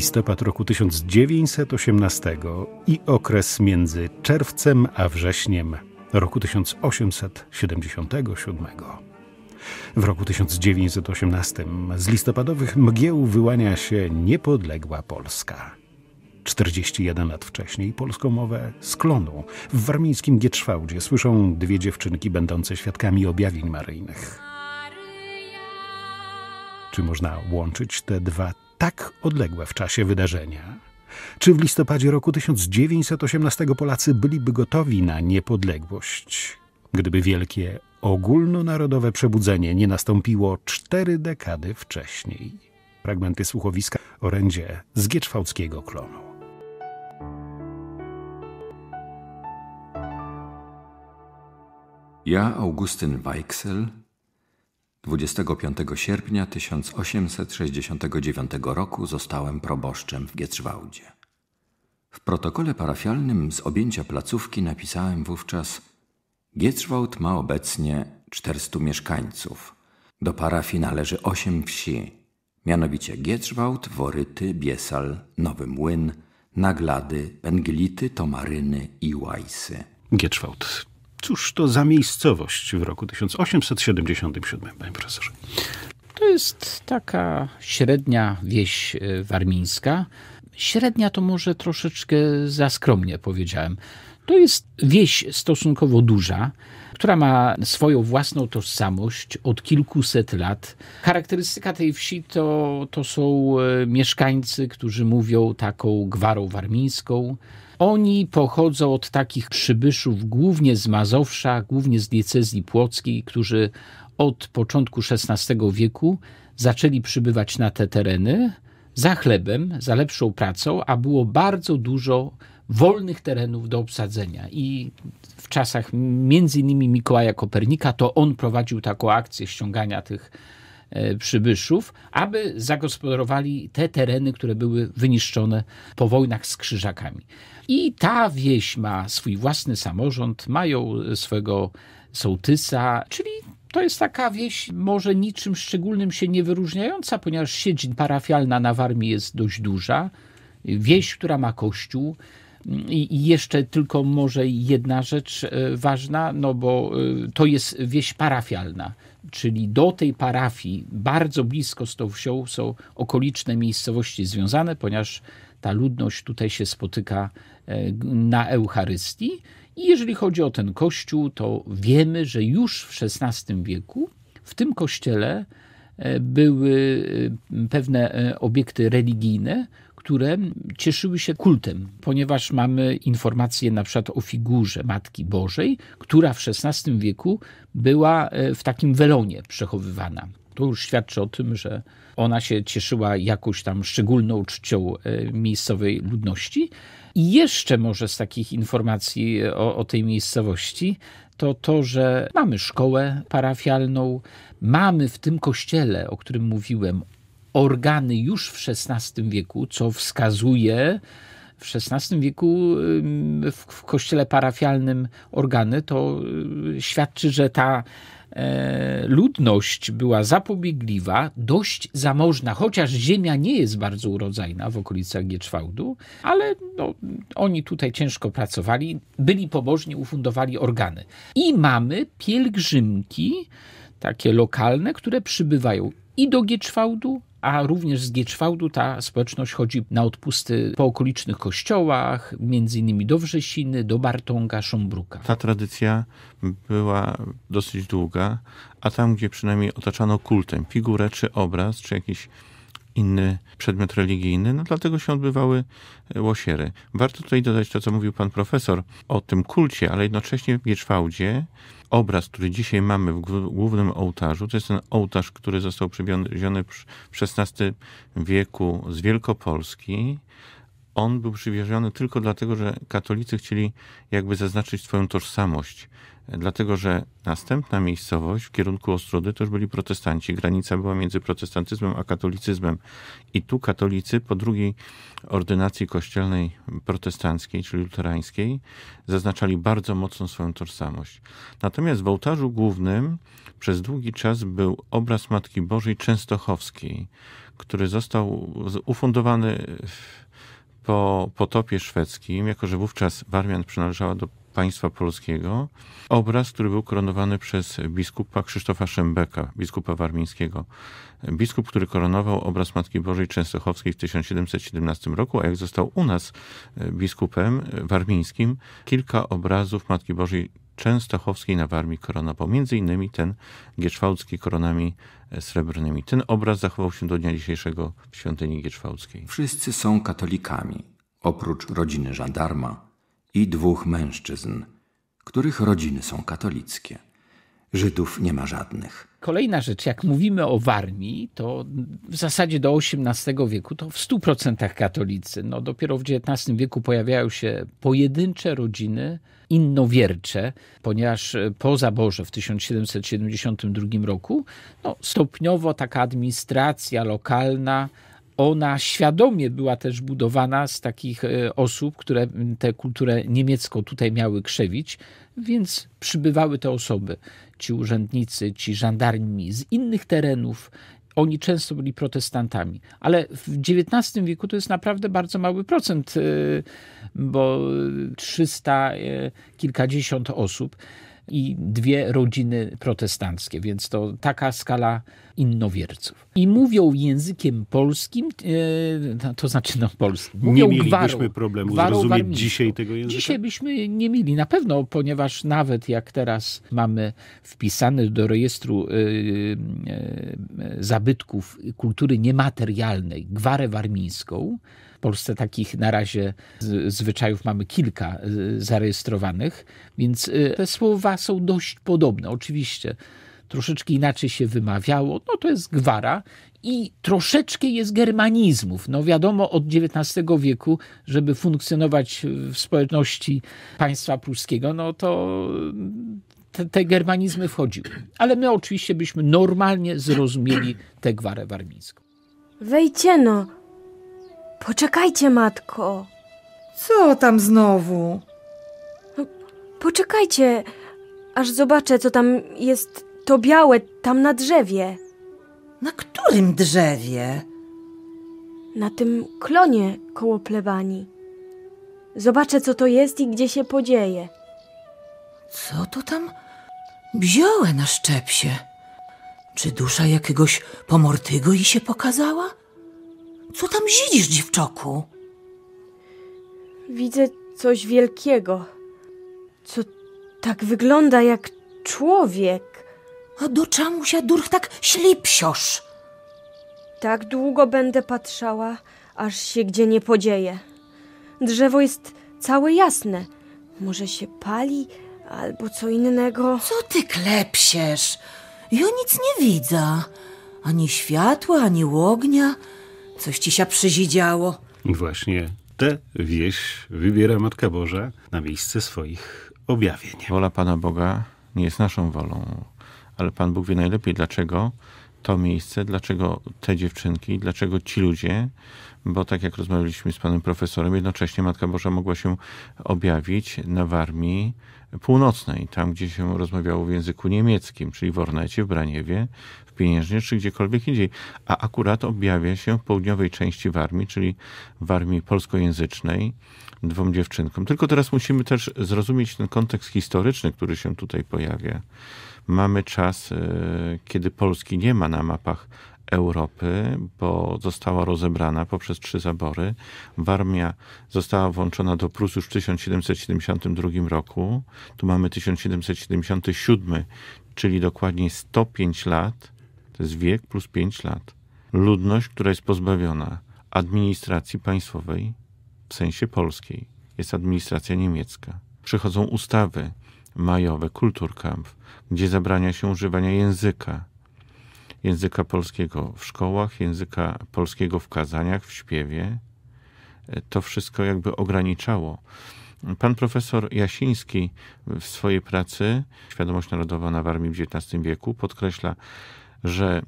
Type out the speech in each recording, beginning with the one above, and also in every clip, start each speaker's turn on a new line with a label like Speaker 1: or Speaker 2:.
Speaker 1: listopad roku 1918 i okres między czerwcem a wrześniem roku 1877. W roku 1918 z listopadowych mgieł wyłania się niepodległa Polska. 41 lat wcześniej polską mowę z klonu w warmińskim Gietrzwałdzie słyszą dwie dziewczynki będące świadkami objawień maryjnych. Czy można łączyć te dwa tak odległe w czasie wydarzenia? Czy w listopadzie roku 1918 Polacy byliby gotowi na niepodległość, gdyby wielkie ogólnonarodowe przebudzenie nie nastąpiło cztery dekady wcześniej? Fragmenty słuchowiska orędzie z Gieczwałckiego klonu. Ja, Augustyn Weichsel, 25 sierpnia 1869 roku zostałem proboszczem w Gietrzwałdzie. W protokole parafialnym z objęcia placówki napisałem wówczas Gietrzwałd ma obecnie 400 mieszkańców. Do parafii należy 8 wsi, mianowicie Gietrzwałd, Woryty, Biesal, Nowy Młyn, Naglady, Pęglity, Tomaryny i Łajsy. Gietrzwałd, Cóż to za miejscowość w
Speaker 2: roku 1877, panie profesorze? To jest taka średnia wieś e, warmińska. Średnia to może troszeczkę za skromnie powiedziałem. To jest wieś stosunkowo duża, która ma swoją własną tożsamość od kilkuset lat. Charakterystyka tej wsi to, to są e, mieszkańcy, którzy mówią taką gwarą warmińską. Oni pochodzą od takich przybyszów głównie z Mazowsza, głównie z diecezji płockiej, którzy od początku XVI wieku zaczęli przybywać na te tereny za chlebem, za lepszą pracą, a było bardzo dużo wolnych terenów do obsadzenia. I w czasach między innymi Mikołaja Kopernika to on prowadził taką akcję ściągania tych e, przybyszów, aby zagospodarowali te tereny, które były wyniszczone po wojnach z krzyżakami. I ta wieś ma swój własny samorząd, mają e, swego sołtysa, czyli to jest taka wieś może niczym szczególnym się nie wyróżniająca, ponieważ sieć parafialna na Warmii jest dość duża. Wieś, która ma kościół. Mm, I jeszcze tylko może jedna rzecz e, ważna, no bo e, to jest wieś parafialna, czyli do tej parafii bardzo blisko z tą wsią są okoliczne miejscowości związane, ponieważ ta ludność tutaj się spotyka e, na Eucharystii. I jeżeli chodzi o ten kościół, to wiemy, że już w XVI wieku w tym kościele e, były e, pewne obiekty religijne, które cieszyły się kultem, ponieważ mamy informacje na przykład o figurze Matki Bożej, która w XVI wieku była w takim welonie przechowywana to już świadczy o tym, że ona się cieszyła jakąś tam szczególną czcią e, miejscowej ludności. I jeszcze może z takich informacji e, o, o tej miejscowości, to to, że mamy szkołę parafialną, mamy w tym kościele, o którym mówiłem, organy już w XVI wieku, co wskazuje, w XVI wieku w, kościele parafialnym organy, to e, świadczy, że ta E, ludność była zapobiegliwa, dość zamożna, chociaż ziemia nie jest bardzo urodzajna w okolicach Gieczwałdu, ale no, oni tutaj ciężko pracowali, byli pobożni, ufundowali organy. I mamy pielgrzymki, takie lokalne, które przybywają i do Gieczwałdu, a również z Gieczwałdu ta społeczność chodzi na odpusty po okolicznych kościołach, między innymi do Wrzesiny, do Bartonga, Szumbruka.
Speaker 3: Ta tradycja była dosyć długa, a tam, gdzie przynajmniej otaczano kultem figurę czy obraz, czy jakiś inny przedmiot religijny, no dlatego się odbywały e, łosiery. Warto tutaj dodać to, co mówił pan profesor o tym kulcie, ale jednocześnie w Gieczwałdzie obraz, który dzisiaj mamy w głównym ołtarzu, to jest ten ołtarz, który został przywieziony w XVI wieku z Wielkopolski, on był przywieziony tylko dlatego, że katolicy chcieli jakby zaznaczyć swoją tożsamość dlatego że następna miejscowość w kierunku Ostrody to już byli protestanci. Granica była między protestantyzmem a katolicyzmem. I tu katolicy po drugiej ordynacji kościelnej protestanckiej, czyli luterańskiej, zaznaczali bardzo mocno swoją tożsamość. Natomiast w ołtarzu głównym przez długi czas był obraz Matki Bożej Częstochowskiej, który został ufundowany po potopie szwedzkim, jako że wówczas Warmian przynależała do państwa polskiego obraz, który był koronowany przez biskupa Krzysztofa Szembeka, biskupa warmińskiego. Biskup, który koronował obraz Matki Bożej Częstochowskiej w 1717 roku, a jak został u nas e, biskupem warmińskim, kilka obrazów Matki Bożej Częstochowskiej na Warmii koronował. Między innymi ten Gieczwałcki koronami e, srebrnymi. Ten obraz zachował się do dnia dzisiejszego w świątyni Gieczwałckiej. Wszyscy są katolikami, oprócz rodziny żandarma,
Speaker 1: i dwóch mężczyzn, których rodziny są katolickie. Żydów nie ma żadnych.
Speaker 2: Kolejna rzecz, jak mówimy o Warmii, to w zasadzie do XVIII wieku to w 100% katolicy. No, dopiero w XIX wieku pojawiają się pojedyncze rodziny innowiercze, ponieważ e, po zaborze w 1772 roku no, stopniowo taka administracja lokalna ona świadomie była też budowana z takich e, osób, które tę kulturę niemiecką tutaj miały krzewić, więc przybywały te osoby, ci urzędnicy, ci żandarmi z innych terenów. Oni często byli protestantami, ale w XIX wieku to jest naprawdę bardzo mały procent, e, bo 300 e, kilkadziesiąt osób i dwie rodziny protestanckie, więc to taka skala innowierców. I mówią językiem polskim, e, to znaczy no polskim. Mówią nie mielibyśmy gwarą, problemu zrozumieć dzisiaj tego języka? Dzisiaj byśmy nie mieli, na pewno, ponieważ nawet jak teraz mamy wpisane do rejestru e, e, zabytków kultury niematerialnej gwarę warmińską, w Polsce takich na razie zwyczajów mamy kilka e, zarejestrowanych, więc e, te słowa są dość podobne. Oczywiście troszeczkę inaczej się wymawiało, no to jest gwara i troszeczkę jest germanizmów. No wiadomo od XIX wieku, żeby funkcjonować w społeczności państwa pruskiego, no to te, te germanizmy wchodziły. Ale my oczywiście byśmy normalnie zrozumieli tę gwarę warmińską. Wejdźcie no. Poczekajcie, matko. Co tam znowu? poczekajcie, aż zobaczę, co tam jest to białe, tam na drzewie. Na którym drzewie? Na tym klonie koło plebanii. Zobaczę, co to jest i gdzie się podzieje. Co to tam? wziąłe na szczepsie. Czy dusza jakiegoś pomortygo i się pokazała? Co tam widzisz, dziewczoku?
Speaker 3: Widzę coś
Speaker 2: wielkiego, co tak wygląda jak człowiek. A do się durch tak ślipsiosz? Tak długo
Speaker 1: będę patrzała, aż się gdzie nie podzieje. Drzewo jest całe
Speaker 2: jasne. Może się pali albo co innego. Co ty klepsiesz? Ja nic nie widzę. Ani światła, ani ognia. Coś ci się przyzidziało.
Speaker 3: Właśnie tę wieś wybiera Matka Boża na miejsce swoich objawień. Wola Pana Boga nie jest naszą wolą ale Pan Bóg wie najlepiej, dlaczego to miejsce, dlaczego te dziewczynki, dlaczego ci ludzie, bo tak jak rozmawialiśmy z panem profesorem, jednocześnie Matka Boża mogła się objawić na Warmii Północnej, tam gdzie się rozmawiało w języku niemieckim, czyli w Ornecie, w Braniewie, w Pieniężnie czy gdziekolwiek indziej, a akurat objawia się w południowej części Warmii, czyli Warmii polskojęzycznej, dwom dziewczynkom. Tylko teraz musimy też zrozumieć ten kontekst historyczny, który się tutaj pojawia mamy czas, y, kiedy Polski nie ma na mapach Europy, bo została rozebrana poprzez trzy zabory. Warmia została włączona do Prus już w 1772 roku. Tu mamy 1777, czyli dokładnie 105 lat. To jest wiek plus 5 lat. Ludność, która jest pozbawiona administracji państwowej w sensie polskiej. Jest administracja niemiecka. Przychodzą ustawy majowe, Kulturkampf, gdzie zabrania się używania języka, języka polskiego w szkołach, języka polskiego w kazaniach, w śpiewie. E, to wszystko jakby ograniczało. Pan profesor Jasiński w swojej pracy Świadomość Narodowa na Warmii w XIX wieku podkreśla, że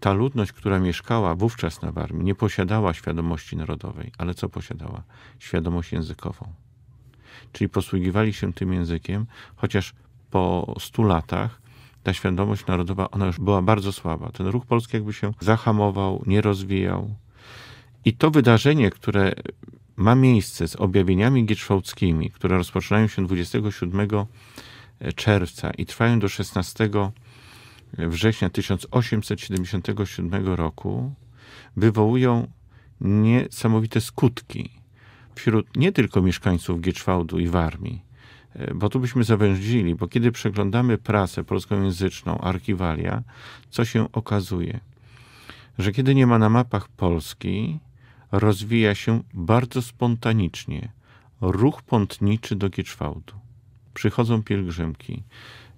Speaker 3: ta ludność, która mieszkała wówczas na Warmii, nie posiadała świadomości narodowej, ale co posiadała? Świadomość językową czyli posługiwali się tym językiem, chociaż po 100 latach ta świadomość narodowa, ona już była bardzo słaba. Ten ruch polski jakby się zahamował, nie rozwijał. I to wydarzenie, które ma miejsce z objawieniami gierszwałckimi, które rozpoczynają się 27 czerwca i trwają do 16 września 1877 roku, wywołują niesamowite skutki wśród nie tylko mieszkańców Gieczwałdu i Warmii, e, bo tu byśmy zawężili, bo kiedy przeglądamy prasę polskojęzyczną, archiwalia, co się okazuje? Że kiedy nie ma na mapach Polski, rozwija się bardzo spontanicznie ruch pątniczy do Gieczwałdu. Przychodzą pielgrzymki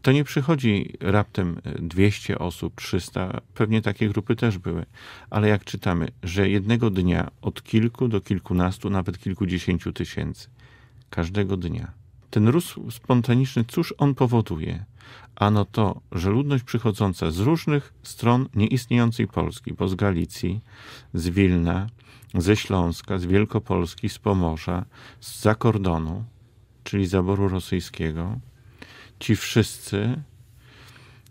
Speaker 3: to nie przychodzi raptem 200 e, osób, 300, pewnie takie grupy też były, ale jak czytamy, że jednego dnia od kilku do kilkunastu, nawet kilkudziesięciu tysięcy, każdego dnia. Ten rósł spontaniczny, cóż on powoduje? Ano to, że ludność przychodząca z różnych stron nieistniejącej Polski, bo z Galicji, z Wilna, ze Śląska, z Wielkopolski, z Pomorza, z zakordonu, czyli zaboru rosyjskiego, ci wszyscy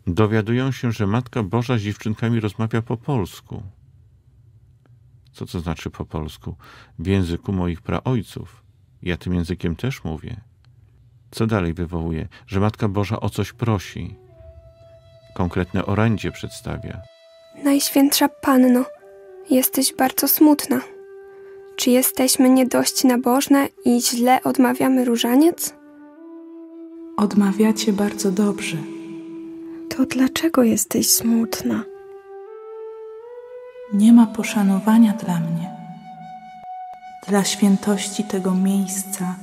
Speaker 3: dowiadują się, że Matka Boża z dziewczynkami rozmawia po polsku. Co to znaczy po polsku? W języku moich praojców. Ja tym językiem też mówię. Co dalej wywołuje? Że Matka Boża o coś prosi. Konkretne orędzie przedstawia.
Speaker 2: Najświętsza Panno, jesteś bardzo smutna. Czy jesteśmy nie dość nabożne i źle odmawiamy różaniec? Odmawiacie bardzo dobrze. To dlaczego jesteś smutna? Nie ma poszanowania dla mnie, dla świętości tego miejsca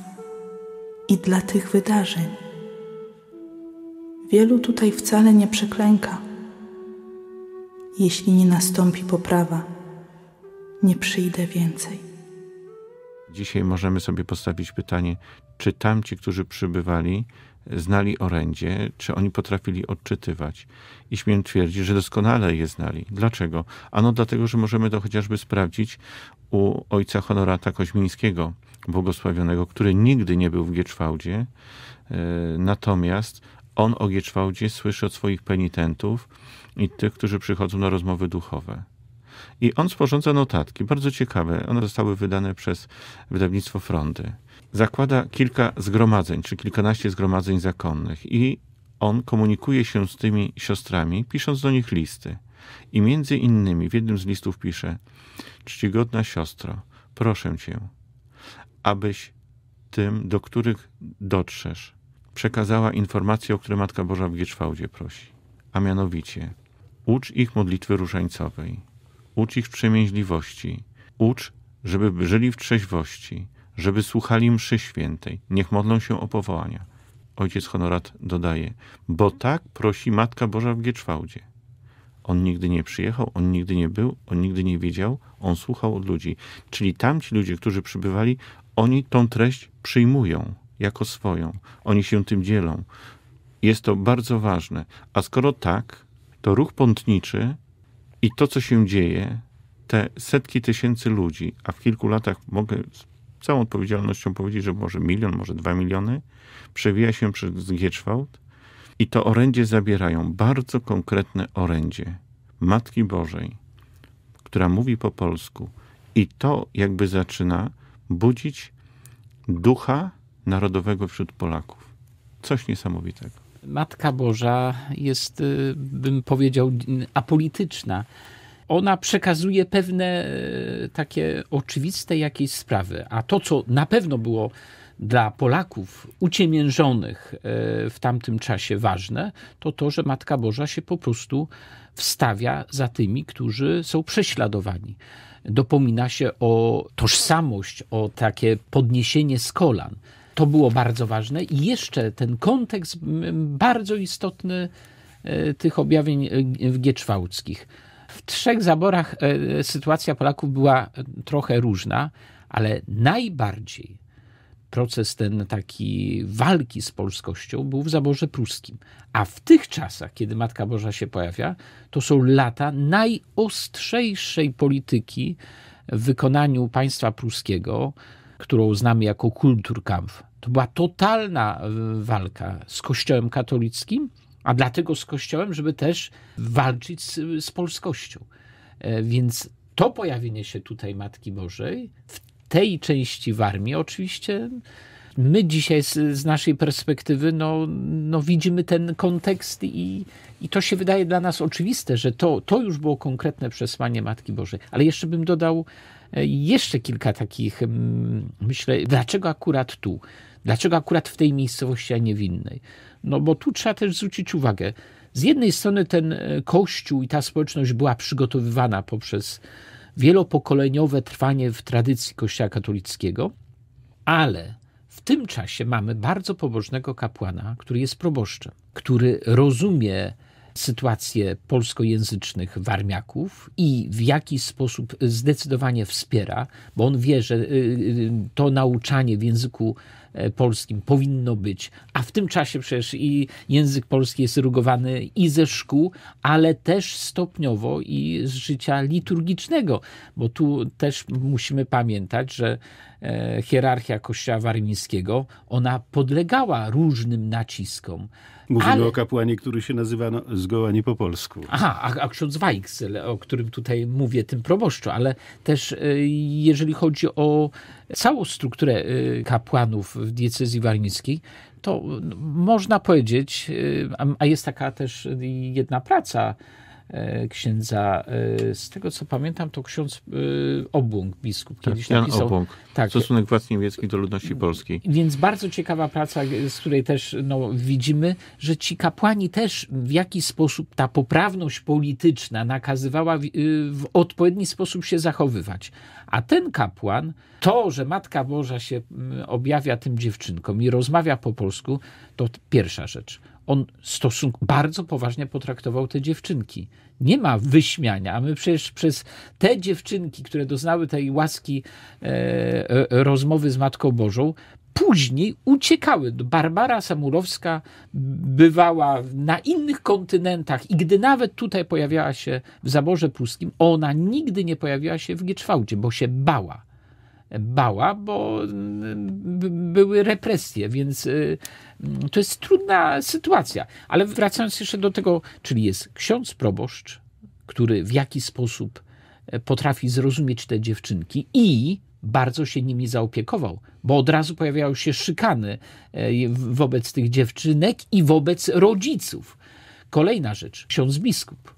Speaker 2: i dla tych wydarzeń. Wielu tutaj wcale nie przeklęka. Jeśli nie nastąpi poprawa,
Speaker 1: nie przyjdę więcej.
Speaker 3: Dzisiaj możemy sobie postawić pytanie, czy tamci, którzy przybywali, znali orędzie, czy oni potrafili odczytywać. I śmiem twierdzić, że doskonale je znali. Dlaczego? Ano dlatego, że możemy to chociażby sprawdzić u ojca Honorata Koźmińskiego, błogosławionego, który nigdy nie był w Gieczwałdzie, e, natomiast on o Gieczwałdzie słyszy od swoich penitentów i tych, którzy przychodzą na rozmowy duchowe. I on sporządza notatki, bardzo ciekawe. One zostały wydane przez wydawnictwo Fronty. Zakłada kilka zgromadzeń, czy kilkanaście zgromadzeń zakonnych i on komunikuje się z tymi siostrami, pisząc do nich listy. I między innymi w jednym z listów pisze: Czcigodna siostro, proszę cię, abyś tym, do których dotrzesz, przekazała informację, o które Matka Boża w Gieczwałdzie prosi, a mianowicie ucz ich modlitwy różańcowej ucz ich przemięźliwości, ucz, żeby żyli w trzeźwości, żeby słuchali mszy świętej, niech modlą się o powołania. Ojciec Honorat dodaje, bo tak prosi Matka Boża w Gieczwałdzie. On nigdy nie przyjechał, on nigdy nie był, on nigdy nie wiedział, on słuchał od ludzi. Czyli tamci ludzie, którzy przybywali, oni tą treść przyjmują jako swoją. Oni się tym dzielą. Jest to bardzo ważne. A skoro tak, to ruch pątniczy i to, co się dzieje, te setki tysięcy ludzi, a w kilku latach mogę z całą odpowiedzialnością powiedzieć, że może milion, może dwa miliony, przewija się przez Gietrzwałd i to orędzie zabierają, bardzo konkretne orędzie Matki Bożej, która mówi po polsku i to jakby zaczyna budzić ducha narodowego wśród Polaków. Coś niesamowitego.
Speaker 2: Matka Boża jest, y, bym powiedział, apolityczna. Ona przekazuje pewne y, takie oczywiste jakieś sprawy, a to, co na pewno było dla Polaków uciemiężonych y, w tamtym czasie ważne, to to, że Matka Boża się po prostu wstawia za tymi, którzy są prześladowani. Dopomina się o tożsamość, o takie podniesienie z kolan. To było bardzo ważne. I jeszcze ten kontekst bardzo istotny e, tych objawień e, gieczwałckich. W trzech zaborach e, sytuacja Polaków była trochę różna, ale najbardziej proces ten taki walki z polskością był w zaborze pruskim. A w tych czasach, kiedy Matka Boża się pojawia, to są lata najostrzejszej polityki w wykonaniu państwa pruskiego, którą znamy jako Kulturkampf to była totalna y, walka z Kościołem katolickim, a dlatego z Kościołem, żeby też walczyć z, z polskością. E, więc to pojawienie się tutaj Matki Bożej w tej części w armii oczywiście my dzisiaj z, z, naszej perspektywy no, no widzimy ten kontekst i, i to się wydaje dla nas oczywiste, że to, to już było konkretne przesłanie Matki Bożej. Ale jeszcze bym dodał E, jeszcze kilka takich, mm, myślę, dlaczego akurat tu? Dlaczego akurat w tej miejscowości, a nie w innej? No bo tu trzeba też zwrócić uwagę. Z jednej strony ten e, kościół i ta społeczność była przygotowywana poprzez wielopokoleniowe trwanie w tradycji Kościoła katolickiego, ale w tym czasie mamy bardzo pobożnego kapłana, który jest proboszczem, który rozumie sytuację polskojęzycznych warmiaków i w jaki sposób zdecydowanie wspiera, bo on wie, że y, y, to nauczanie w języku e, polskim powinno być, a w tym czasie przecież i język polski jest rugowany i ze szkół, ale też stopniowo i z życia liturgicznego, bo tu też musimy pamiętać, że e, hierarchia kościoła warmińskiego, ona podlegała różnym naciskom. Mówimy ale... o
Speaker 1: kapłanie, który się nazywa no, zgoła nie po polsku.
Speaker 2: Aha, a, a ksiądz Weichsel, o którym tutaj mówię, tym proboszczu, ale też y, jeżeli chodzi o całą strukturę y, kapłanów w diecezji warmińskiej, to no, można powiedzieć, y, a jest taka też jedna praca, E, księdza. E, z tego co pamiętam, to ksiądz e, Obłąk, biskup tak, kiedyś Jan napisał. Obłąk.
Speaker 3: Tak. Stosunek władz niemieckich do ludności polskiej.
Speaker 2: Więc bardzo ciekawa praca, z której też no, widzimy, że ci kapłani też w jakiś sposób ta poprawność polityczna nakazywała w, y, w odpowiedni sposób się zachowywać. A ten kapłan, to, że Matka Boża się mm, objawia tym dziewczynkom i rozmawia po polsku, to pierwsza rzecz on stosunku, bardzo poważnie potraktował te dziewczynki. Nie ma wyśmiania. A My przecież przez te dziewczynki, które doznały tej łaski e, e, rozmowy z Matką Bożą, później uciekały. Barbara Samurowska bywała na innych kontynentach i gdy nawet tutaj pojawiała się w Zaborze Pruskim, ona nigdy nie pojawiła się w Gieczwałdzie, bo się bała bała, bo mm, były represje, więc y, mm, to jest trudna sytuacja. Ale wracając jeszcze do tego, czyli jest ksiądz proboszcz, który w jaki sposób e, potrafi zrozumieć te dziewczynki i bardzo się nimi zaopiekował, bo od razu pojawiały się szykany e, wobec tych dziewczynek i wobec rodziców. Kolejna rzecz, ksiądz biskup.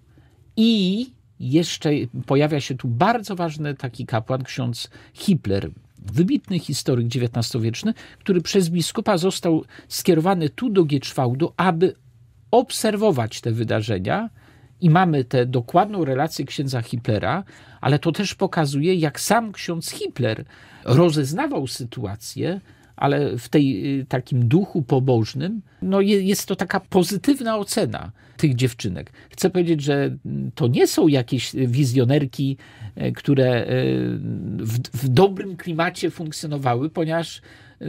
Speaker 2: I jeszcze pojawia się tu bardzo ważny taki kapłan, ksiądz Hipler, wybitny historyk XIX-wieczny, który przez biskupa został skierowany tu do Gieczwałdu, aby obserwować te wydarzenia. I mamy tę dokładną relację księdza Hiplera, ale to też pokazuje, jak sam ksiądz Hitler rozeznawał sytuację, ale w tej y, takim duchu pobożnym, no jest to taka pozytywna ocena tych dziewczynek. Chcę powiedzieć, że mm, to nie są jakieś y, wizjonerki, y, które w, w dobrym klimacie funkcjonowały, ponieważ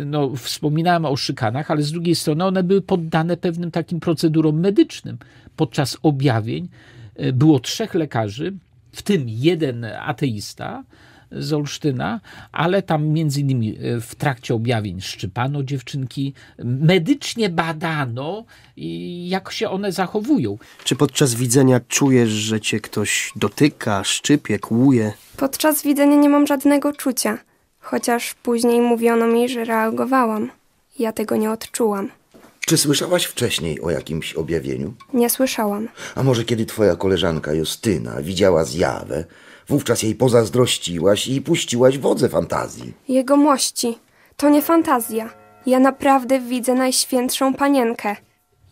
Speaker 2: no, wspominałem o szykanach, ale z drugiej strony one były poddane pewnym takim procedurom medycznym. Podczas objawień było trzech lekarzy, w tym jeden ateista, z Olsztyna, ale tam między innymi e, w trakcie objawień szczypano dziewczynki, medycznie badano, e, jak się one zachowują. Czy
Speaker 1: podczas widzenia czujesz, że cię ktoś dotyka, szczypie, kłuje?
Speaker 2: Podczas widzenia nie mam żadnego czucia, chociaż później mówiono mi, że reagowałam. Ja tego nie odczułam.
Speaker 1: Czy słyszałaś wcześniej o jakimś objawieniu?
Speaker 2: Nie słyszałam.
Speaker 1: A może kiedy twoja koleżanka Justyna widziała zjawę, Wówczas jej pozazdrościłaś
Speaker 2: i puściłaś wodze fantazji. Jego mości, to nie fantazja. Ja naprawdę widzę najświętszą panienkę.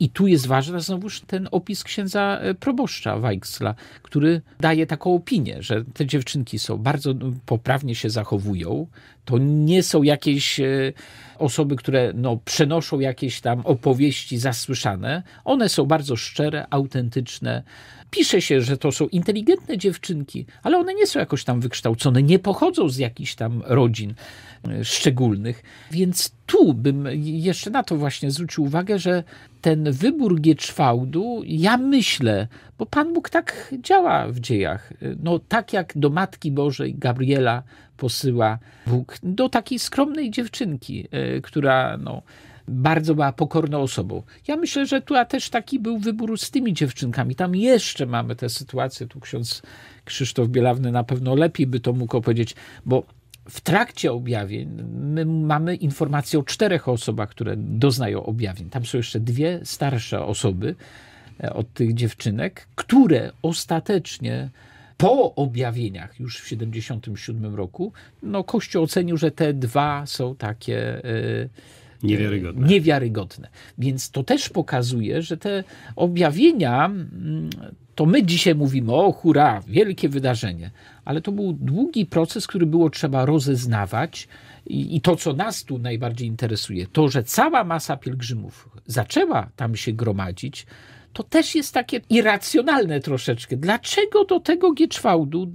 Speaker 2: I tu jest ważny znowuż ten opis księdza e, proboszcza Weichsla, który daje taką opinię, że te dziewczynki są bardzo no, poprawnie się zachowują. To nie są jakieś e, osoby, które no, przenoszą jakieś tam opowieści zasłyszane. One są bardzo szczere, autentyczne, pisze się, że to są inteligentne dziewczynki, ale one nie są jakoś tam wykształcone, nie pochodzą z jakichś tam rodzin e, szczególnych. Więc tu bym jeszcze na to właśnie zwrócił uwagę, że ten wybór Gieczwałdu, ja myślę, bo Pan Bóg tak działa w dziejach. No, tak jak do Matki Bożej Gabriela posyła Bóg, do takiej skromnej dziewczynki, e, która no, bardzo była pokorną osobą. Ja myślę, że tu a też taki był wybór z tymi dziewczynkami. Tam jeszcze mamy tę sytuację, tu ksiądz Krzysztof Bielawny na pewno lepiej by to mógł opowiedzieć, bo w trakcie objawień my mamy informację o czterech osobach, które doznają objawień. Tam są jeszcze dwie starsze osoby e, od tych dziewczynek, które ostatecznie po objawieniach już w 77 roku, no Kościół ocenił, że te dwa są takie... Yy, Niewiarygodne. E, niewiarygodne. Więc to też pokazuje, że te objawienia, mm, to my dzisiaj mówimy, o hura, wielkie wydarzenie, ale to był długi proces, który było trzeba rozeznawać. I, I, to, co nas tu najbardziej interesuje, to, że cała masa pielgrzymów zaczęła tam się gromadzić, to też jest takie irracjonalne troszeczkę. Dlaczego do tego Gieczwałdu,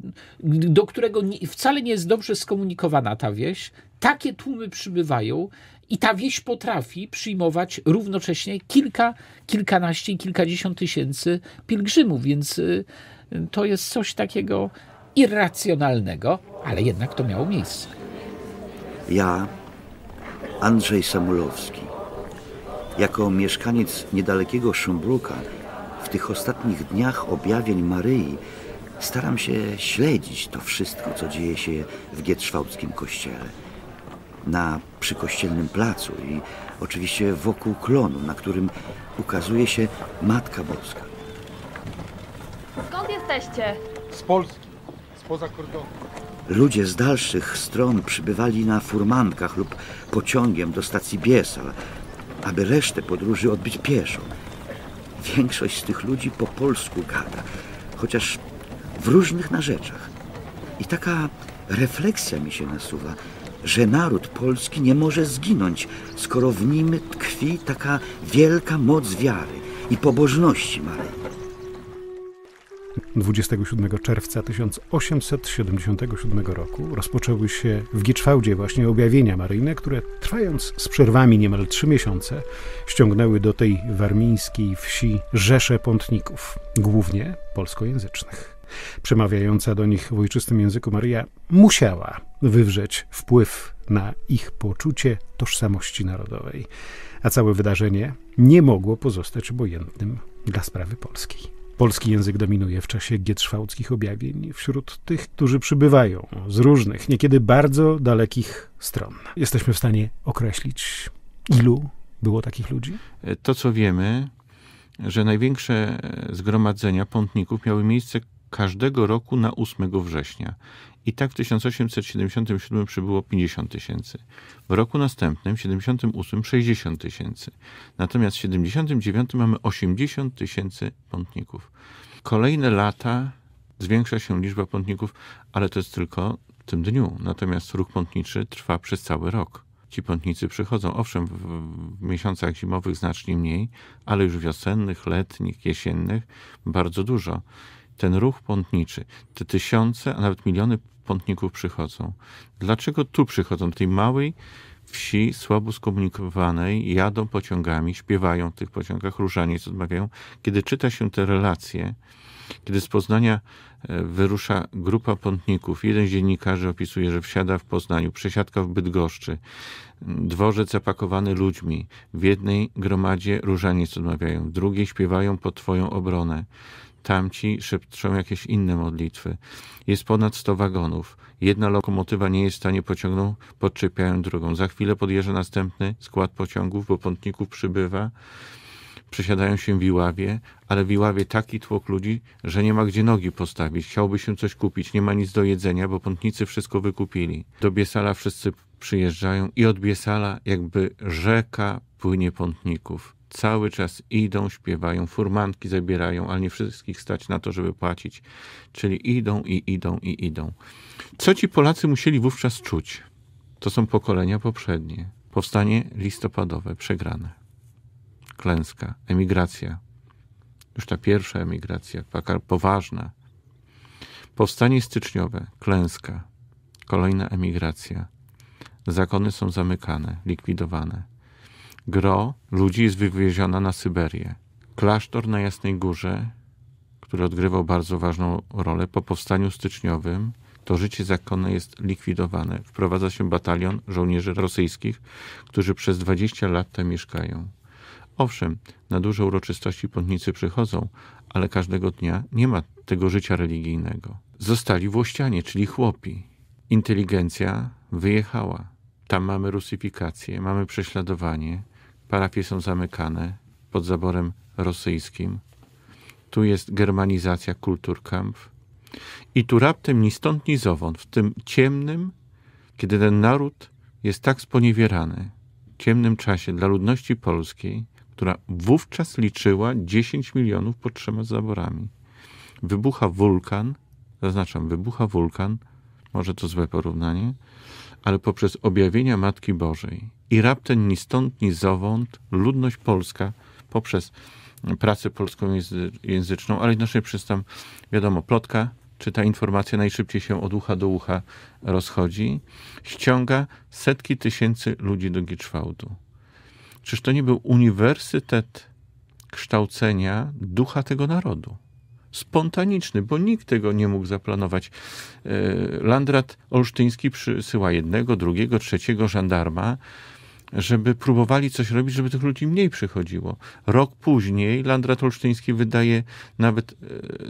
Speaker 2: do którego wcale nie jest dobrze skomunikowana ta wieś, takie tłumy przybywają i ta wieś potrafi przyjmować równocześnie kilka, kilkanaście, kilkadziesiąt tysięcy pielgrzymów, więc y, to jest coś takiego irracjonalnego, ale jednak to miało miejsce.
Speaker 1: Ja, Andrzej Samulowski, jako mieszkaniec niedalekiego Szumbruka, w tych ostatnich dniach objawień Maryi staram się śledzić to wszystko, co dzieje się w Gietrzwałckim Kościele na przykościelnym placu i oczywiście wokół klonu, na którym ukazuje się Matka Boska.
Speaker 2: Skąd jesteście? Z Polski, spoza kordonu.
Speaker 1: Ludzie z dalszych stron przybywali na furmankach lub pociągiem do stacji Biesa, aby resztę podróży odbyć pieszo. Większość z tych ludzi po polsku gada, chociaż w różnych narzeczach. I taka refleksja mi się nasuwa – że naród polski nie może zginąć, skoro w nim tkwi taka wielka moc wiary i pobożności Maryi. 27 czerwca 1877 roku rozpoczęły się w Giczwałdzie właśnie objawienia maryjne, które trwając z przerwami niemal trzy miesiące, ściągnęły do tej warmińskiej wsi rzesze pątników, głównie polskojęzycznych przemawiająca do nich w ojczystym języku Maria, musiała wywrzeć wpływ na ich poczucie tożsamości narodowej, a całe wydarzenie nie mogło pozostać obojętnym dla sprawy polskiej. Polski język dominuje w czasie gietrzwałckich objawień wśród tych, którzy przybywają z różnych, niekiedy bardzo dalekich stron. Jesteśmy w stanie określić, ilu było takich ludzi?
Speaker 3: To, co wiemy, że największe zgromadzenia pątników miały miejsce każdego roku na 8 września. I tak w 1877 przybyło 50 tysięcy. W roku następnym, 78, 60 tysięcy. Natomiast w 79 mamy 80 tysięcy pątników. Kolejne lata zwiększa się liczba pątników, ale to jest tylko w tym dniu. Natomiast ruch pątniczy trwa przez cały rok. Ci pątnicy przychodzą, owszem, w, w miesiącach zimowych znacznie mniej, ale już wiosennych, letnich, jesiennych bardzo dużo ten ruch pątniczy, te tysiące, a nawet miliony pątników przychodzą. Dlaczego tu przychodzą, w tej małej wsi, słabo skomunikowanej, jadą pociągami, śpiewają w tych pociągach, różaniec odmawiają. Kiedy czyta się te relacje, kiedy z Poznania e, wyrusza grupa pątników. Jeden z dziennikarzy opisuje, że wsiada w Poznaniu, przesiadka w Bydgoszczy, dworzec zapakowany ludźmi. W jednej gromadzie różaniec odmawiają, w drugiej śpiewają pod Twoją obronę tamci szepczą jakieś inne modlitwy. Jest ponad 100 wagonów. Jedna lokomotywa nie jest w stanie pociągnąć, podczepiają drugą. Za chwilę podjeżdża następny skład pociągów, bo pątników przybywa. Przesiadają się w Iławie, ale w Iławie taki tłok ludzi, że nie ma gdzie nogi postawić. Chciałby się coś kupić, nie ma nic do jedzenia, bo pątnicy wszystko wykupili. Do Biesala wszyscy przyjeżdżają i od Biesala jakby rzeka płynie pątników cały czas idą, śpiewają, furmanki zabierają, ale nie wszystkich stać na to, żeby płacić. Czyli idą i idą i idą. Co ci Polacy musieli wówczas czuć? To są pokolenia poprzednie. Powstanie listopadowe, przegrane. Klęska, emigracja. Już ta pierwsza emigracja, taka poważna. Powstanie styczniowe, klęska. Kolejna emigracja. Zakony są zamykane, likwidowane. Gro ludzi jest wywieziona na Syberię. Klasztor na Jasnej Górze, który odgrywał bardzo ważną rolę po powstaniu styczniowym, to życie zakonne jest likwidowane. Wprowadza się batalion żołnierzy rosyjskich, którzy przez 20 lat tam mieszkają. Owszem, na duże uroczystości pątnicy przychodzą, ale każdego dnia nie ma tego życia religijnego. Zostali włościanie, czyli chłopi. Inteligencja wyjechała. Tam mamy rusyfikację, mamy prześladowanie, Parafie są zamykane pod zaborem rosyjskim. Tu jest germanizacja Kulturkampf. I tu raptem ni stąd, ni zowąd, w tym ciemnym, kiedy ten naród jest tak sponiewierany, ciemnym czasie dla ludności polskiej, która wówczas liczyła 10 milionów pod trzema zaborami. Wybucha wulkan, zaznaczam, wybucha wulkan, może to złe porównanie, ale poprzez objawienia Matki Bożej. I raptem ni stąd, ni zowąd ludność polska poprzez pracę polską języczną, ale inaczej przez tam, wiadomo, plotka, czy ta informacja najszybciej się od ucha do ucha rozchodzi, ściąga setki tysięcy ludzi do Giczwałdu. Czyż to nie był uniwersytet kształcenia ducha tego narodu? spontaniczny, bo nikt tego nie mógł zaplanować. E, Landrat Olsztyński przysyła jednego, drugiego, trzeciego żandarma, żeby próbowali coś robić, żeby tych ludzi mniej przychodziło. Rok później Landrat Olsztyński wydaje nawet e,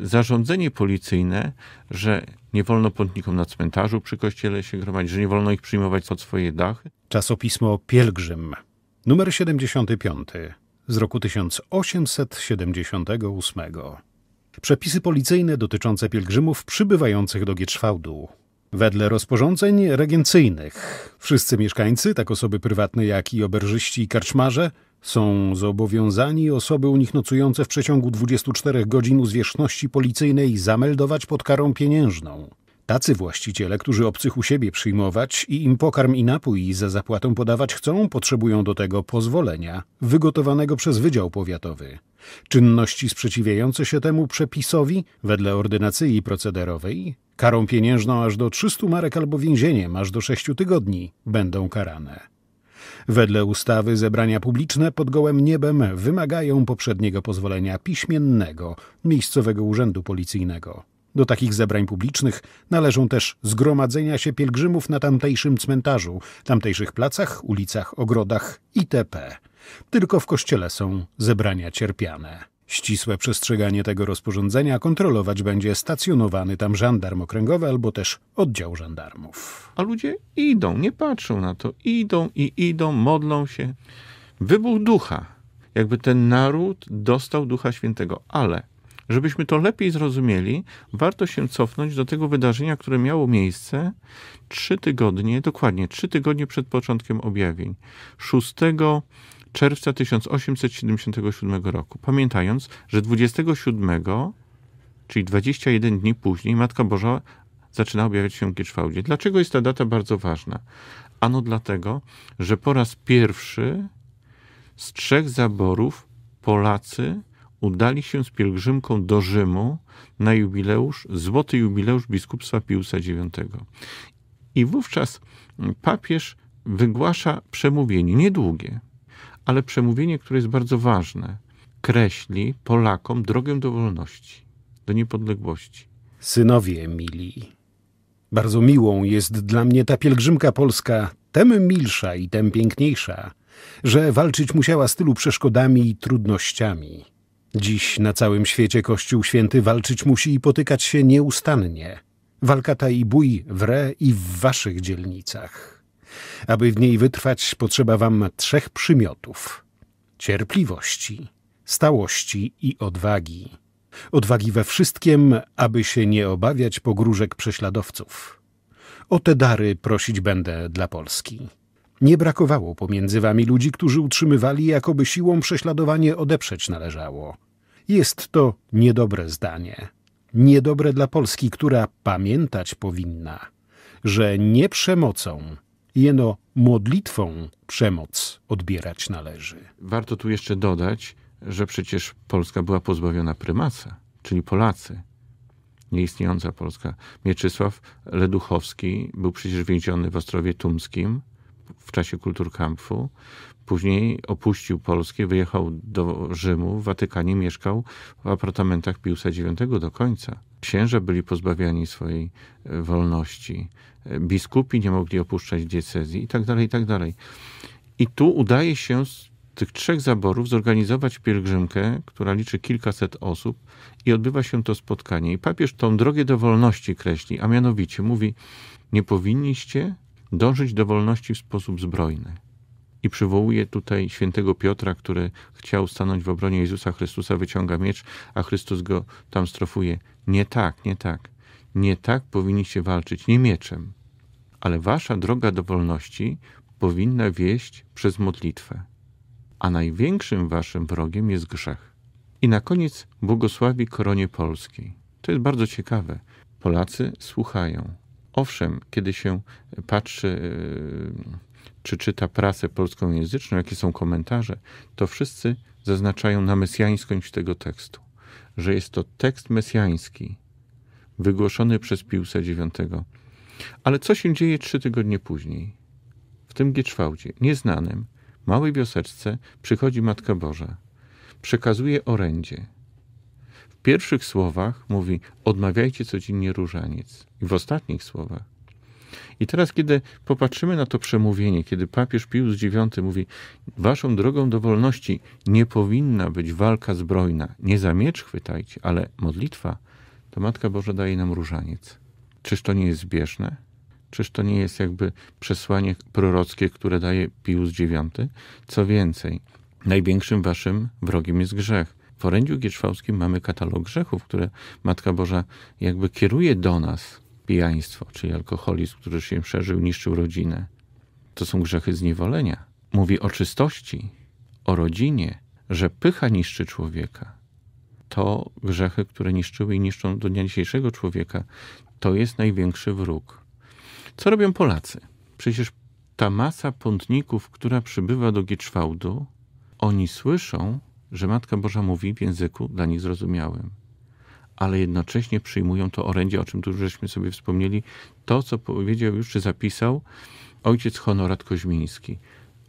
Speaker 3: zarządzenie policyjne, że nie wolno pątnikom na cmentarzu przy kościele się gromadzić, że nie wolno ich przyjmować pod swoje dachy. Czasopismo Pielgrzym, numer
Speaker 1: 75 z roku 1878 przepisy policyjne dotyczące pielgrzymów przybywających do Gietrzwałdu. Wedle rozporządzeń regencyjnych wszyscy mieszkańcy, tak osoby prywatne jak i oberżyści i karczmarze, są zobowiązani osoby u nich nocujące w przeciągu 24 godzin u zwierzchności policyjnej zameldować pod karą pieniężną. Tacy właściciele, którzy obcych u siebie przyjmować i im pokarm i napój za zapłatą podawać chcą, potrzebują do tego pozwolenia wygotowanego przez Wydział Powiatowy. Czynności sprzeciwiające się temu przepisowi, wedle ordynacji procederowej, karą pieniężną aż do 300 marek albo więzieniem aż do 6 tygodni będą karane. Wedle ustawy zebrania publiczne pod gołym niebem wymagają poprzedniego pozwolenia piśmiennego Miejscowego Urzędu Policyjnego. Do takich zebrań publicznych należą też zgromadzenia się pielgrzymów na tamtejszym cmentarzu, tamtejszych placach, ulicach, ogrodach itp. Tylko w kościele są zebrania cierpiane. Ścisłe przestrzeganie tego rozporządzenia kontrolować będzie stacjonowany tam żandarm okręgowy albo też oddział żandarmów.
Speaker 3: A ludzie idą, nie patrzą na to, idą i idą, modlą się. Wybuch ducha. Jakby ten naród dostał ducha świętego, ale Żebyśmy to lepiej zrozumieli, warto się cofnąć do tego wydarzenia, które miało miejsce trzy tygodnie, dokładnie trzy tygodnie przed początkiem objawień. 6 czerwca 1877 roku. Pamiętając, że 27, czyli 21 dni później, Matka Boża zaczyna objawiać się w Gieczwałdzie. Dlaczego jest ta data bardzo ważna? Ano dlatego, że po raz pierwszy z trzech zaborów Polacy udali się z pielgrzymką do Rzymu na jubileusz, złoty jubileusz biskupstwa Piusa IX. I wówczas papież wygłasza przemówienie, niedługie, ale przemówienie, które jest bardzo ważne. Kreśli Polakom drogę do wolności, do niepodległości.
Speaker 1: Synowie mili, bardzo miłą jest dla mnie ta pielgrzymka polska, tem milsza i tem piękniejsza, że walczyć musiała z tylu przeszkodami i trudnościami. Dziś na całym świecie Kościół Święty walczyć musi i potykać się nieustannie. Walka ta i bój re i w waszych dzielnicach. Aby w niej wytrwać, potrzeba wam trzech przymiotów. Cierpliwości, stałości i odwagi. Odwagi we wszystkim, aby się nie obawiać pogróżek prześladowców. O te dary prosić będę dla Polski. Nie brakowało pomiędzy wami ludzi, którzy utrzymywali, jakoby siłą prześladowanie odeprzeć należało. Jest to niedobre zdanie. Niedobre dla Polski, która pamiętać powinna, że nie przemocą, jeno modlitwą przemoc odbierać należy.
Speaker 3: Warto tu jeszcze dodać, że przecież Polska była pozbawiona prymasa, czyli Polacy. Nieistniejąca Polska. Mieczysław Leduchowski był przecież więziony w Ostrowie Tumskim w czasie Kulturkampfu. Później opuścił Polskę, wyjechał do Rzymu, w Watykanie mieszkał w apartamentach Piusa IX do końca. Księża byli pozbawiani swojej e, wolności, e, biskupi nie mogli opuszczać diecezji i tak dalej, i tak dalej. I tu udaje się z tych trzech zaborów zorganizować pielgrzymkę, która liczy kilkaset osób i odbywa się to spotkanie. I papież tą drogę do wolności kreśli, a mianowicie mówi, nie powinniście dążyć do wolności w sposób zbrojny. I przywołuje tutaj świętego Piotra, który chciał stanąć w obronie Jezusa Chrystusa, wyciąga miecz, a Chrystus go tam strofuje. Nie tak, nie tak. Nie tak powinniście walczyć, nie mieczem. Ale wasza droga do wolności powinna wieść przez modlitwę. A największym waszym wrogiem jest grzech. I na koniec błogosławi koronie polskiej. To jest bardzo ciekawe. Polacy słuchają, Owszem, kiedy się patrzy y, czy czyta prasę polskojęzyczną, jakie są komentarze, to wszyscy zaznaczają na mesjańskość tego tekstu, że jest to tekst mesjański, wygłoszony przez Piusa IX. Ale co się dzieje trzy tygodnie później? W tym Gieczwałdzie, nieznanym, małej wioseczce, przychodzi Matka Boża. Przekazuje orędzie pierwszych słowach mówi: odmawiajcie codziennie różaniec. I w ostatnich słowach. I teraz, kiedy popatrzymy na to przemówienie, kiedy papież Pius IX mówi: Waszą drogą do wolności nie powinna być walka zbrojna, nie za miecz chwytajcie, ale modlitwa, to Matka Boża daje nam różaniec. Czyż to nie jest zbieżne? Czyż to nie jest jakby przesłanie prorockie, które daje Pius IX? Co więcej, największym waszym wrogiem jest grzech. W orędziu gierszwałskim mamy katalog grzechów, które Matka Boża jakby kieruje do nas. Pijaństwo, czyli alkoholizm, który się szerzył, niszczył rodzinę. To są grzechy zniewolenia. Mówi o czystości, o rodzinie, że pycha niszczy człowieka. To grzechy, które niszczyły i niszczą do dnia dzisiejszego człowieka, to jest największy wróg. Co robią Polacy? Przecież ta masa pątników, która przybywa do Gieczwałdu, oni słyszą, że Matka Boża mówi w języku dla nich zrozumiałym, ale jednocześnie przyjmują to orędzie, o czym tu żeśmy sobie wspomnieli, to, co powiedział już czy zapisał ojciec Honorat Koźmiński.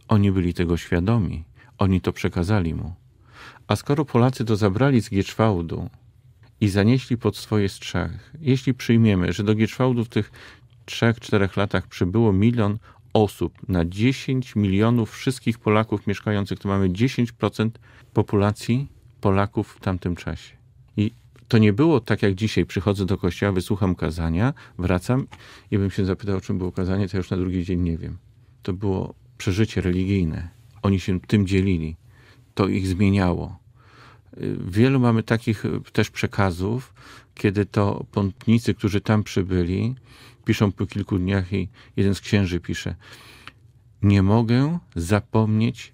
Speaker 3: Oni byli tego świadomi, oni to przekazali mu. A skoro Polacy to zabrali z Gieczwałdu i zanieśli pod swoje strzech, jeśli przyjmiemy, że do Gieczwałdu w tych trzech, czterech latach przybyło milion osób na 10 milionów wszystkich Polaków mieszkających, to mamy 10% populacji Polaków w tamtym czasie. I to nie było tak jak dzisiaj. Przychodzę do kościoła, wysłucham kazania, wracam i bym się zapytał, o czym było kazanie, to już na drugi dzień nie wiem. To było przeżycie religijne. Oni się tym dzielili. To ich zmieniało. Y, wielu mamy takich y, też przekazów, kiedy to pątnicy, którzy tam przybyli, Piszą po kilku dniach i jeden z księży pisze: Nie mogę zapomnieć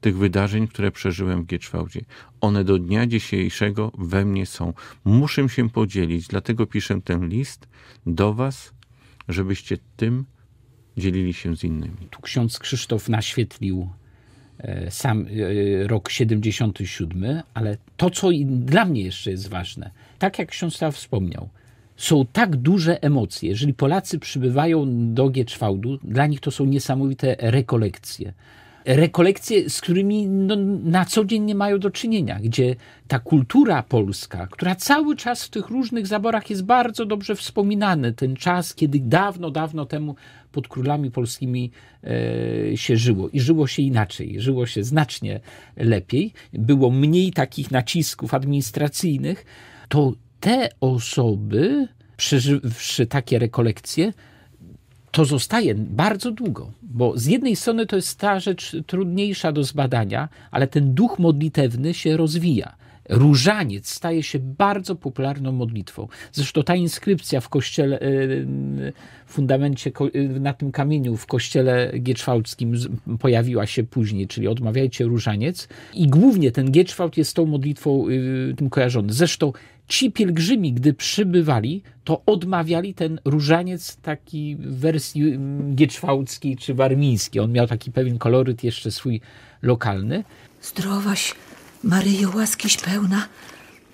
Speaker 3: tych wydarzeń, które przeżyłem w Gieczwałdzie. One do dnia dzisiejszego we mnie są. Muszę się podzielić, dlatego piszę ten list do Was, żebyście tym
Speaker 2: dzielili się z innymi. Tu ksiądz Krzysztof naświetlił e, sam e, rok 77, ale to, co dla mnie jeszcze jest ważne, tak jak ksiądz Staw wspomniał, są tak duże emocje. Jeżeli Polacy przybywają do Gieczwałdu, dla nich to są niesamowite rekolekcje. Rekolekcje, z którymi no, na co dzień nie mają do czynienia, gdzie ta kultura polska, która cały czas w tych różnych zaborach jest bardzo dobrze wspominana, ten czas, kiedy dawno, dawno temu pod królami polskimi e, się żyło i żyło się inaczej, żyło się znacznie lepiej, było mniej takich nacisków administracyjnych, to te osoby, przeżywszy takie rekolekcje, to zostaje bardzo długo, bo z jednej strony to jest ta rzecz trudniejsza do zbadania, ale ten duch modlitewny się rozwija. Różaniec staje się bardzo popularną modlitwą. Zresztą ta inskrypcja w kościele, y, w fundamencie, y, na tym kamieniu w kościele gieczwałckim pojawiła się później, czyli odmawiajcie różaniec. I głównie ten gieczwałt jest tą modlitwą y, tym kojarzony. Zresztą ci pielgrzymi, gdy przybywali, to odmawiali ten różaniec taki w wersji mm, gieczwałckiej czy warmińskiej. On miał taki pewien koloryt jeszcze swój lokalny. Zdrowaś, Maryjo, łaskiś pełna,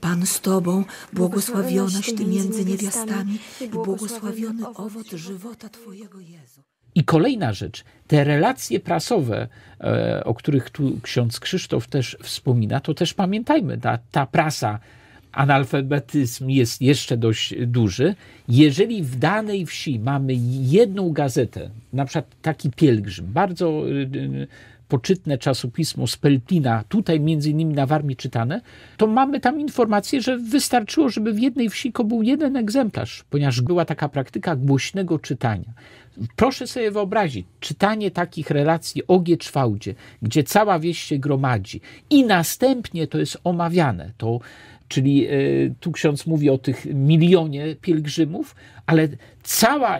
Speaker 2: Pan z Tobą, błogosławionaś Ty między niewiastami i błogosławiony owoc żywota Twojego Jezu. I kolejna rzecz, te relacje prasowe, e, o których tu ksiądz Krzysztof też wspomina, to też pamiętajmy, ta, ta prasa, analfabetyzm jest jeszcze dość duży. Jeżeli w danej wsi mamy jedną gazetę, na przykład taki pielgrzym, bardzo e, e, poczytne czasopismo z Peltina, tutaj między innymi na Warmii czytane, to mamy tam informację, że wystarczyło, żeby w jednej wsi był jeden egzemplarz, ponieważ była taka praktyka głośnego czytania. Proszę sobie wyobrazić, czytanie takich relacji o Gieczwałdzie, gdzie cała wieś się gromadzi i następnie to jest omawiane, to Czyli e, tu ksiądz mówi o tych milionie pielgrzymów, ale cała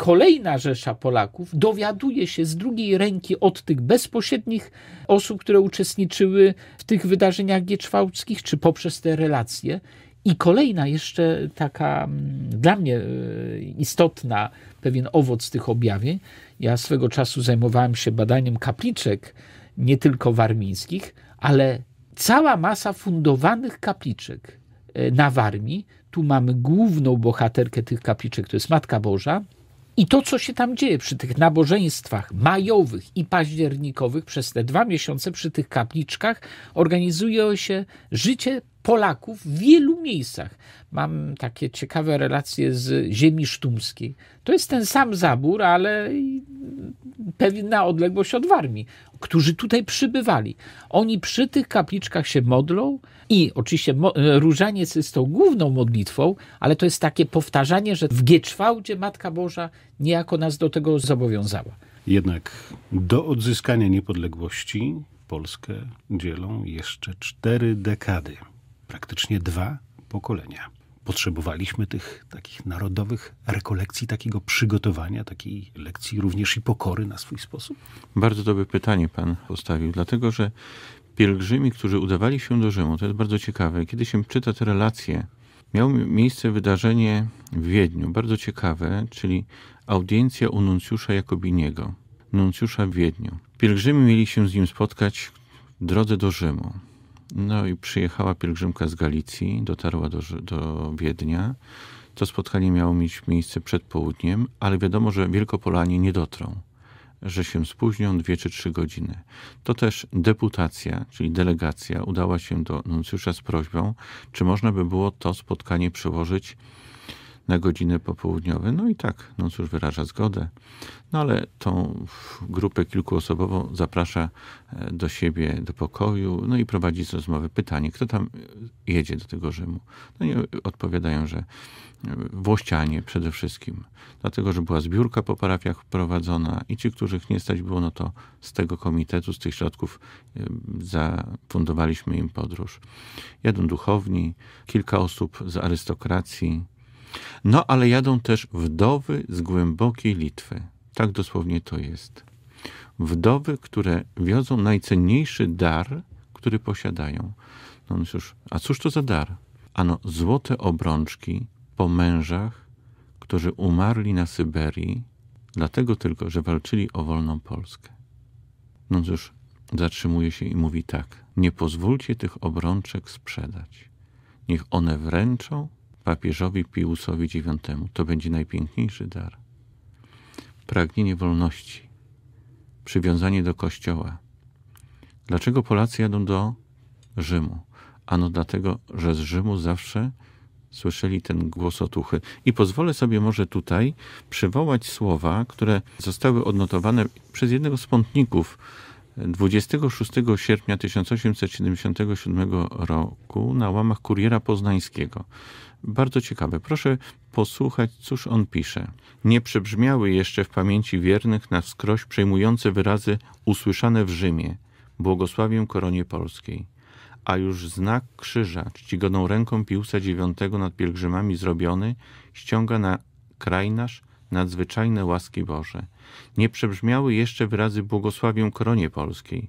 Speaker 2: kolejna rzesza Polaków dowiaduje się z drugiej ręki od tych bezpośrednich osób, które uczestniczyły w tych wydarzeniach gieczwałckich, czy poprzez te relacje. I kolejna jeszcze taka mm, dla mnie e, istotna, pewien owoc tych objawień. Ja swego czasu zajmowałem się badaniem kapliczek, nie tylko warmińskich, ale cała masa fundowanych kapliczek e, na Warmii. Tu mamy główną bohaterkę tych kapliczek, to jest Matka Boża, i to, co się tam dzieje przy tych nabożeństwach majowych i październikowych przez te dwa miesiące przy tych kapliczkach, organizuje się życie Polaków w wielu miejscach. Mam takie ciekawe relacje z ziemi sztumskiej. To jest ten sam zabór, ale pewna odległość od Warmii, którzy tutaj przybywali. Oni przy tych kapliczkach się modlą i oczywiście różaniec jest tą główną modlitwą, ale to jest takie powtarzanie, że w Gieczwałdzie Matka Boża niejako nas do tego zobowiązała.
Speaker 1: Jednak do odzyskania niepodległości Polskę dzielą jeszcze cztery dekady praktycznie dwa pokolenia. Potrzebowaliśmy tych takich narodowych rekolekcji, takiego przygotowania, takiej
Speaker 3: lekcji również i pokory na swój sposób? Bardzo dobre pytanie pan postawił, dlatego że pielgrzymi, którzy udawali się do Rzymu, to jest bardzo ciekawe, kiedy się czyta te relacje, miało miejsce wydarzenie w Wiedniu, bardzo ciekawe, czyli audiencja u nuncjusza Jakobiniego, nuncjusza w Wiedniu. Pielgrzymi mieli się z nim spotkać w drodze do Rzymu. No i przyjechała pielgrzymka z Galicji, dotarła do, do Wiednia. To spotkanie miało mieć miejsce przed południem, ale wiadomo, że Wielkopolanie nie dotrą, że się spóźnią dwie czy trzy godziny. To też deputacja, czyli delegacja, udała się do nuncjusza z prośbą, czy można by było to spotkanie przełożyć na godziny popołudniowe. No i tak, no cóż, wyraża zgodę. No ale tą grupę kilkuosobową zaprasza e, do siebie, do pokoju, no i prowadzi z rozmowy pytanie, kto tam e, jedzie do tego Rzymu. No i e, odpowiadają, że Włościanie przede wszystkim, dlatego, że była zbiórka po parafiach prowadzona i ci, których nie stać było, no to z tego komitetu, z tych środków zafundowaliśmy im podróż. Jadą duchowni, kilka osób z arystokracji, no ale jadą też wdowy z głębokiej Litwy. Tak dosłownie to jest. Wdowy, które wiozą najcenniejszy dar, który posiadają. No, no cóż, a cóż to za dar? Ano złote obrączki po mężach, którzy umarli na Syberii, dlatego tylko, że walczyli o wolną Polskę. No cóż, zatrzymuje się i mówi tak: Nie pozwólcie tych obrączek sprzedać. Niech one wręczą papieżowi Piusowi IX. To będzie najpiękniejszy dar. Pragnienie wolności, przywiązanie do Kościoła. Dlaczego Polacy jadą do Rzymu? Ano dlatego, że z Rzymu zawsze słyszeli ten głos otuchy. I pozwolę sobie może tutaj przywołać słowa, które zostały odnotowane przez jednego z pątników 26 sierpnia 1877 roku na łamach Kuriera Poznańskiego. Bardzo ciekawe. Proszę posłuchać, cóż on pisze. Nie przebrzmiały jeszcze w pamięci wiernych na wskroś przejmujące wyrazy usłyszane w Rzymie. Błogosławię koronie polskiej. A już znak krzyża, czcigodną ręką Piusa IX nad pielgrzymami zrobiony, ściąga na kraj nasz nadzwyczajne łaski Boże. Nie przebrzmiały jeszcze wyrazy błogosławię koronie polskiej,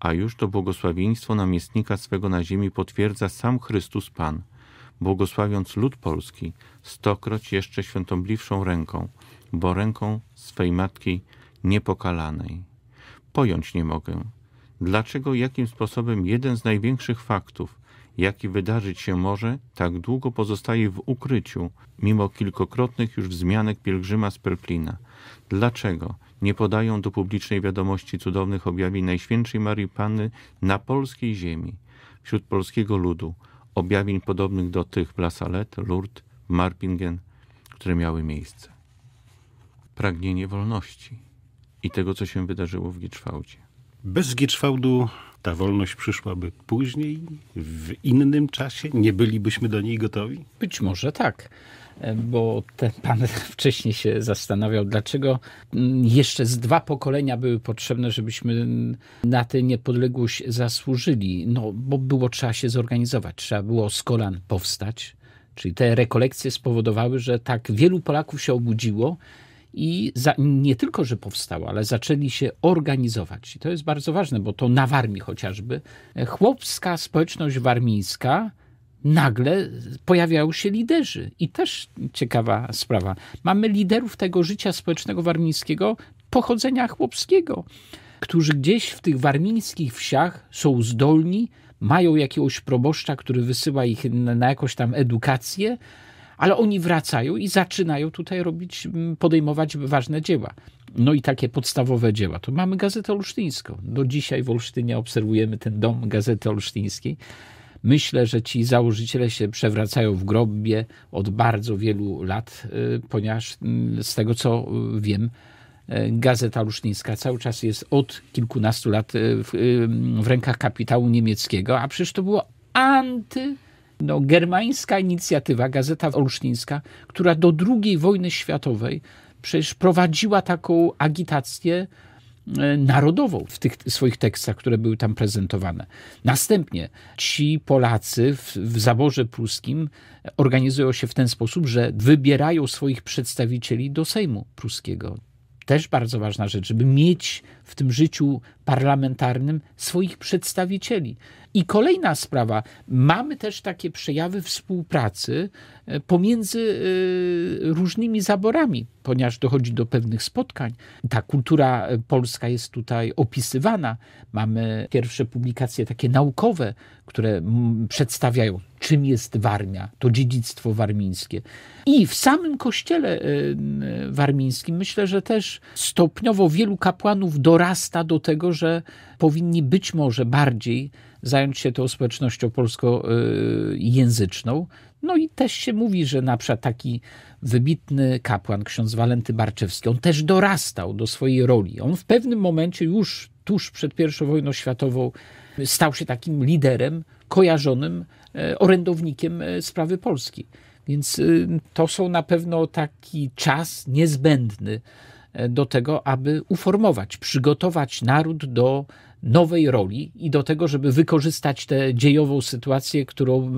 Speaker 3: a już to błogosławieństwo namiestnika swego na ziemi potwierdza sam Chrystus Pan, błogosławiąc lud polski stokroć jeszcze świątobliwszą ręką, bo ręką swej matki niepokalanej. Pojąć nie mogę, dlaczego jakim sposobem jeden z największych faktów, jaki wydarzyć się może, tak długo pozostaje w ukryciu, mimo kilkokrotnych już wzmianek pielgrzyma z Perplina. Dlaczego nie podają do publicznej wiadomości cudownych objawień Najświętszej Marii Panny na polskiej ziemi, wśród polskiego ludu, objawień podobnych do tych w La Salette, Lourdes, Marpingen, które miały miejsce? Pragnienie wolności i tego, co się wydarzyło w Giczwałdzie. Bez Giczwałdu ta wolność
Speaker 2: przyszłaby później, w innym czasie? Nie bylibyśmy do niej gotowi? Być może tak bo ten pan wcześniej się zastanawiał, dlaczego jeszcze z dwa pokolenia były potrzebne, żebyśmy na tę niepodległość zasłużyli. No, bo było trzeba się zorganizować, trzeba było z kolan powstać. Czyli te rekolekcje spowodowały, że tak wielu Polaków się obudziło i za, nie tylko, że powstało, ale zaczęli się organizować. I to jest bardzo ważne, bo to na Warmii chociażby. E, chłopska społeczność warmińska nagle pojawiają się liderzy. I też ciekawa sprawa. Mamy liderów tego życia społecznego warmińskiego pochodzenia chłopskiego, którzy gdzieś w tych warmińskich wsiach są zdolni, mają jakiegoś proboszcza, który wysyła ich na jakąś tam edukację, ale oni wracają i zaczynają tutaj robić, podejmować ważne dzieła. No i takie podstawowe dzieła. To mamy Gazetę Olsztyńską. Do dzisiaj w Olsztynie obserwujemy ten dom Gazety Olsztyńskiej. Myślę, że ci założyciele się przewracają w grobie od bardzo wielu lat, y, ponieważ mm, z tego co y, wiem, y, Gazeta Olsztyńska cały czas jest od kilkunastu lat w, w rękach kapitału niemieckiego, a przecież to było anty no, germańska inicjatywa, Gazeta Olsztyńska, która do II wojny światowej przecież prowadziła taką agitację e, narodową w tych swoich tekstach, które były tam prezentowane. Następnie ci Polacy w, w zaborze pruskim organizują się w ten sposób, że wybierają swoich przedstawicieli do Sejmu pruskiego. Też bardzo ważna rzecz, żeby mieć w tym życiu parlamentarnym swoich przedstawicieli. I kolejna sprawa, mamy też takie przejawy współpracy e, pomiędzy e, różnymi zaborami, ponieważ dochodzi do pewnych spotkań. Ta kultura e, polska jest tutaj opisywana. Mamy pierwsze publikacje takie naukowe, które przedstawiają, czym jest Warmia, to dziedzictwo warmińskie. I w samym kościele warmińskim myślę, że też stopniowo wielu kapłanów do dorasta do tego, że powinni być może bardziej zająć się tą społecznością polskojęzyczną. Y, no i też się mówi, że na przykład taki wybitny kapłan, ksiądz Walenty Barczewski, on też dorastał do swojej roli. On w pewnym momencie już tuż przed I wojną światową stał się takim liderem kojarzonym e, orędownikiem e, sprawy Polski. Więc y, to są na pewno taki czas niezbędny E, do tego, aby uformować, przygotować naród do nowej roli i do tego, żeby wykorzystać tę dziejową sytuację, którą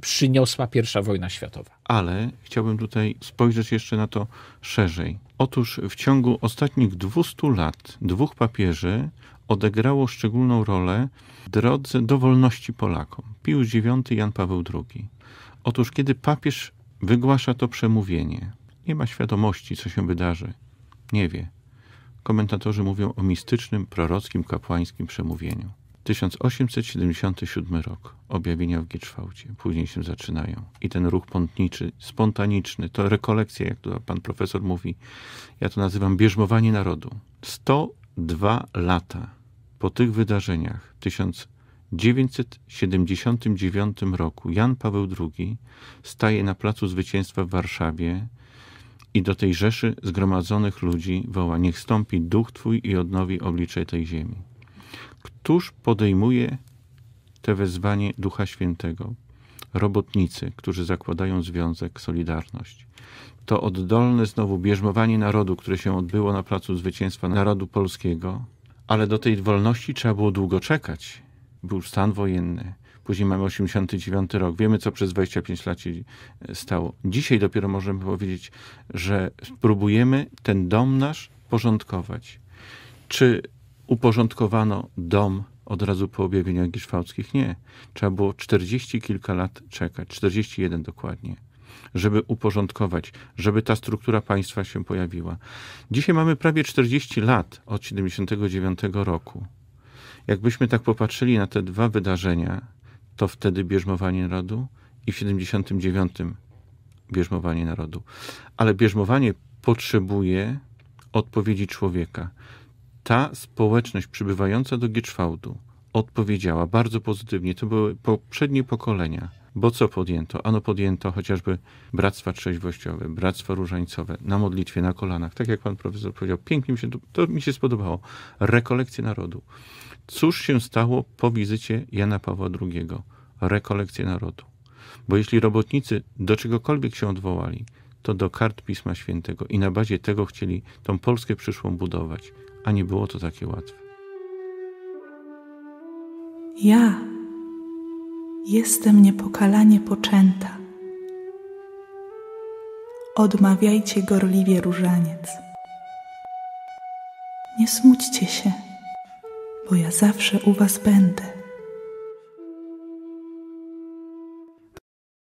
Speaker 2: przyniosła I wojna światowa.
Speaker 3: Ale chciałbym tutaj spojrzeć jeszcze na to szerzej. Otóż w ciągu ostatnich 200 lat dwóch papieży odegrało szczególną rolę w drodze do wolności Polakom. Pius IX i Jan Paweł II. Otóż kiedy papież wygłasza to przemówienie, nie ma świadomości, co się wydarzy nie wie. Komentatorzy mówią o mistycznym, prorockim, kapłańskim przemówieniu. 1877 rok. Objawienia w Gieczwałcie. Później się zaczynają. I ten ruch pątniczy, spontaniczny, to rekolekcja, jak to pan profesor mówi. Ja to nazywam bierzmowanie narodu. 102 lata po tych wydarzeniach, 1979 roku, Jan Paweł II staje na Placu Zwycięstwa w Warszawie i do tej rzeszy zgromadzonych ludzi woła: Niech stąpi duch Twój i odnowi oblicze tej ziemi. Któż podejmuje te wezwanie Ducha Świętego? Robotnicy, którzy zakładają związek Solidarność. To oddolne znowu bierzmowanie narodu, które się odbyło na Placu Zwycięstwa Narodu Polskiego, ale do tej wolności trzeba było długo czekać. Był stan wojenny, Później mamy 89 rok. Wiemy, co przez 25 lat się e, stało. Dzisiaj dopiero możemy powiedzieć, że spróbujemy ten dom nasz porządkować. Czy uporządkowano dom od razu po objawieniach giszwałckich? Nie. Trzeba było 40 kilka lat czekać, 41 dokładnie żeby uporządkować, żeby ta struktura państwa się pojawiła. Dzisiaj mamy prawie 40 lat od 79 roku. Jakbyśmy tak popatrzyli na te dwa wydarzenia, to wtedy bierzmowanie narodu i w 79 bierzmowanie narodu. Ale bierzmowanie potrzebuje odpowiedzi człowieka. Ta społeczność przybywająca do Gieczwałdu odpowiedziała bardzo pozytywnie. To były poprzednie pokolenia. Bo co podjęto? Ano podjęto chociażby bractwa trzeźwościowe, bractwa różańcowe na modlitwie, na kolanach. Tak jak pan profesor powiedział, pięknie mi się to, to mi się spodobało. Rekolekcje narodu. Cóż się stało po wizycie Jana Pawła II? Rekolekcje narodu. Bo jeśli robotnicy do czegokolwiek się odwołali, to do kart Pisma Świętego i na bazie tego chcieli tą Polskę przyszłą budować, a nie było to takie łatwe.
Speaker 2: Ja jestem niepokalanie poczęta. Odmawiajcie gorliwie różaniec.
Speaker 1: Nie smućcie się bo ja zawsze u Was będę.